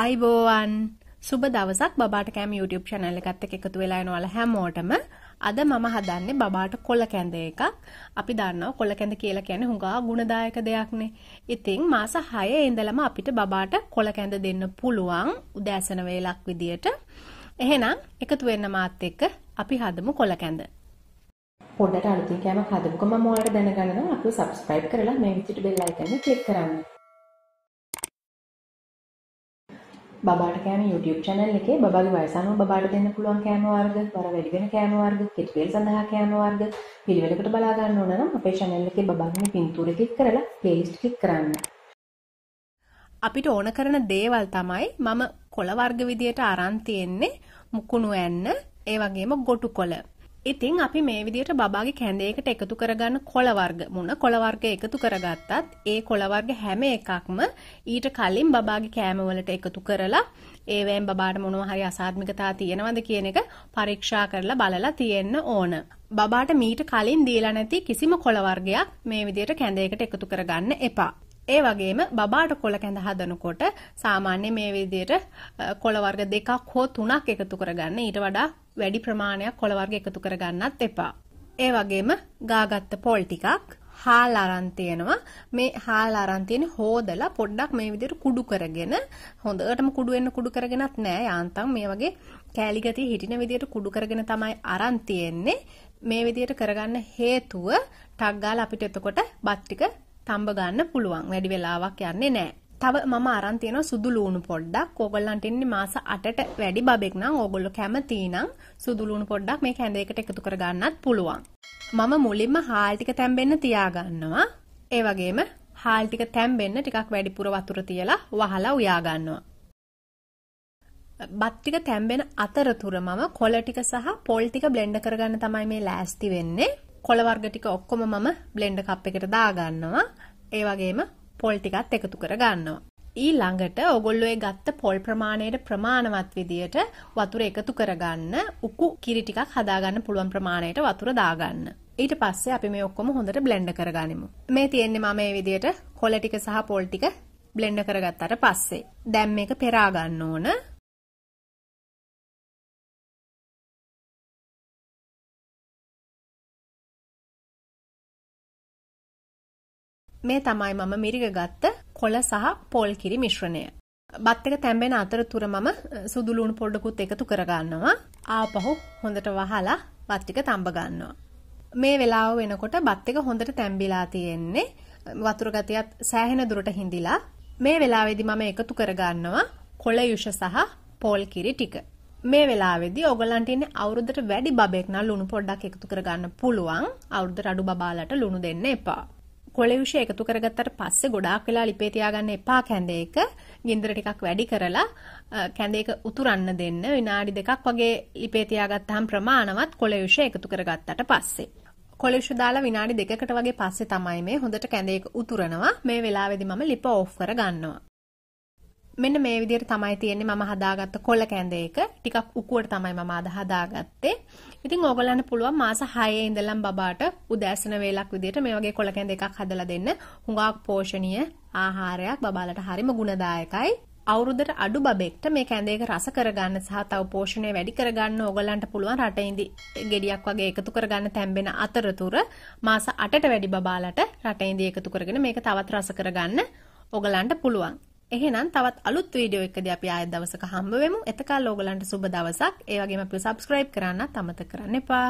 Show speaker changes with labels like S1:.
S1: අයිබෝවන් සුබ දවසක් බාට කෑම YouTube channel එකත් එක්ක එකතු වෙලා යනවල හැමෝටම අද මම හදන්නේ බබාට කොළ කැඳ එකක්. අපි දන්නවා කොළ කැඳ කියලා කියන්නේ හුඟා ගුණදායක දෙයක්නේ. ඉතින් මාස 6 ඉඳලම අපිට බබාට කොළ කැඳ දෙන්න පුළුවන් උදෑසන වේලක් විදියට. එහෙනම් එකතු වෙන්න මාත් එක්ක අපි හදමු කොළ කැඳ. පොඩට අලුතින් කෑමක් හදමුකම මම ඔයාලට දැනගන්නවා අපිව subscribe කරලා මේ විදිහට bell icon එක click කරන්න. බබාට කෑම YouTube channel එකේ බබාගේ වයස අනුව බබාට දෙන්න පුළුවන් කෑම වර්ග, වර වැඩි වෙන කෑම වර්ග, කෙටි වේල සඳහා කෑම වර්ග පිළිවෙලකට බලා ගන්න ඕන නම් අපේ channel එකේ බබාගේ පින්තූරේ ක්ලික් කරලා playlist ක්ලික් කරන්න. අපිට ඕන කරන දේවල් තමයි මම කොළ වර්ග විදියට අරන් තියෙන්නේ මුකුණු ඇන්න, ඒ වගේම ගොටු කොළ. ඉතින් අපි මේ විදිහට බබාගේ කැඳේකට එකතු කරගන්න කොළ වර්ග මුණ කොළ වර්ග එකතු කරගත්තත් ඒ කොළ වර්ග හැම එකක්ම ඊට කලින් බබාගේ කෑමවලට එකතු කරලා ඒවෙන් බබාට මොනවා හරි අසාත්මිකතා තියෙනවද කියන එක පරීක්ෂා කරලා බලලා තියෙන්න ඕන. බබාට මීට කලින් දීලා නැති කිසිම කොළ වර්ගයක් මේ විදිහට කැඳේකට එකතු කරගන්න එපා. ඒ වගේම බබාට කොළ කැඳ හදනකොට සාමාන්‍ය මේ විදිහට කොළ වර්ග දෙකක් හෝ තුනක් එකතු කරගන්න ඊට වඩා වැඩි ප්‍රමාණයක් කොළ වර්ග එකතු කරගන්නත් එපා. ඒ වගේම ගාගත්ත පොල් ටිකක් හාල් අරන් තියෙනවා මේ හාල් අරන් තියෙන හොදලා පොඩ්ඩක් මේ විදිහට කුඩු කරගෙන හොඳටම කුඩු වෙන්න කුඩු කරගෙනත් නෑ යාන්තම් මේ වගේ කෑලි ගතිය හිටින විදිහට කුඩු කරගෙන තමයි අරන් තියෙන්නේ මේ විදිහට කරගන්න හේතුව ටක් ගාලා අපිට එතකොට බත් ටික තඹ ගන්න පුළුවන් වැඩි වෙලාවක් යන්නේ නෑ තව මම අරන් තියෙනවා සුදු ලුණු පොඩ්ඩක්. ඕගොල්ලන්ට ඉන්නේ මාස 8ට වැඩි බබෙක් නම් ඕගොල්ලෝ කැමති නම් සුදු ලුණු පොඩ්ඩක් මේ කැඳේකට එකතු කරගන්නත් පුළුවන්. මම මුලින්ම හාල් ටික තැම්බෙන්න තියාගන්නවා. ඒ වගේම හාල් ටික තැම්බෙන්න ටිකක් වැඩිපුර වතුර තියලා වහලා උයා ගන්නවා. බත් ටික තැම්බෙන අතරතුර මම කොළ ටික සහ පොල් ටික බ්ලෙන්ඩ් කරගන්න තමයි මේ ලෑස්ති වෙන්නේ. කොළ වර්ග ටික ඔක්කොම මම බ්ලෙන්ඩර් කප් එකට දාගන්නවා. ඒ වගේම පොල් ටිකත් එකතු කර ගන්නවා. ඊළඟට ඔගොල්ලෝ ඒ ගත්ත පොල් ප්‍රමාණයට ප්‍රමාණවත් විදියට වතුර එකතු කරගන්න උකු කිරි ටිකක් හදාගන්න පුළුවන් ප්‍රමාණයට වතුර දාගන්න. ඊට පස්සේ අපි මේ ඔක්කොම හොඳට බ්ලෙන්ඩ් කරගනිමු. මේ තියෙන්නේ මම මේ විදියට කොළ ටික සහ පොල් ටික බ්ලෙන්ඩ් කරගත්තට පස්සේ. දැන් මේක පෙරා ගන්න ඕන. මේ තමයි මම මිරිග ගත්ත කොළ සහ පොල් කිරි මිශ්‍රණය. බත් එක තැම්බෙන අතරතුර මම සුදු ලුණු පොඩකුත් එකතු කරගන්නවා. ආපහු හොඳට වහලා බත් ටික තඹ ගන්නවා. මේ වෙලාව වෙනකොට බත් එක හොඳට තැම්බිලා තියෙන්නේ. වතුර ගතියත් සෑහෙන දුරට හිඳිලා. මේ වෙලාවේදී මම එකතු කරගන්නවා කොළ යුෂ සහ පොල් කිරි ටික. මේ වෙලාවේදී ඔයගලන්ට ඉන්නේ අවුරුද්දට වැඩි බබෙක් නම් ලුණු පොඩ්ඩක් එකතු කරගන්න පුළුවන්. අවුරුද්දට අඩු බබාලට ලුණු දෙන්න එපා. කොළවිෂ එකතු කරගත්තට පස්සේ ගොඩාක් වෙලා ලිපේ තියාගන්න එපා කැඳේ එක. ගින්දර ටිකක් වැඩි කරලා කැඳේක උතුරන්න දෙන්න විනාඩි දෙකක් වගේ ලිපේ තියාගත්තාම ප්‍රමාණවත් කොළවිෂ එකතු කරගත්තට පස්සේ. කොළවිෂ දාලා විනාඩි දෙකකට වගේ පස්සේ තමයි මේ හොඳට කැඳේක උතුරනවා. මේ වෙලාවේදී මම ලිප ඕෆ් කරගන්නවා. මෙන්න මේ විදිහට තමයි තියෙන්නේ මම හදාගත්ත කොළ කැඳ එක. ටිකක් උකුවට තමයි මම අද හදාගත්තේ. ඉතින් ඕගොල්ලන්ට පුළුවන් මාස 6 ඉඳලම් බබාට උදෑසන වේලක් විදිහට මේ වගේ කොළ කැඳ එකක් හදලා දෙන්න. හුඟක් පෝෂණීය ආහාරයක් බබාලට හරිම ගුණදායකයි. අවුරුද්දට අඩු බබෙක්ට මේ කැඳේක රස කරගන්න සහ තව පෝෂණය වැඩි කරගන්න ඕගලන්ට පුළුවන් රට ඉඳි ගෙඩියක් වගේ එකතු කරගන්න තැම්බෙන අතරතුර මාස 8ට වැඩි බබාලට රට ඉඳි එකතු කරගෙන මේක තවත් රස කරගන්න ඕගලන්ට පුළුවන්. එහෙනම් තවත් අලුත් වීඩියෝ එකදී අපි ආයෙත් දවසක හම්බ වෙමු. එතකල් ඕගලන්ට සුබ දවසක්. ඒ වගේම අපිව subscribe කරන්නත් අමතක කරන්න එපා.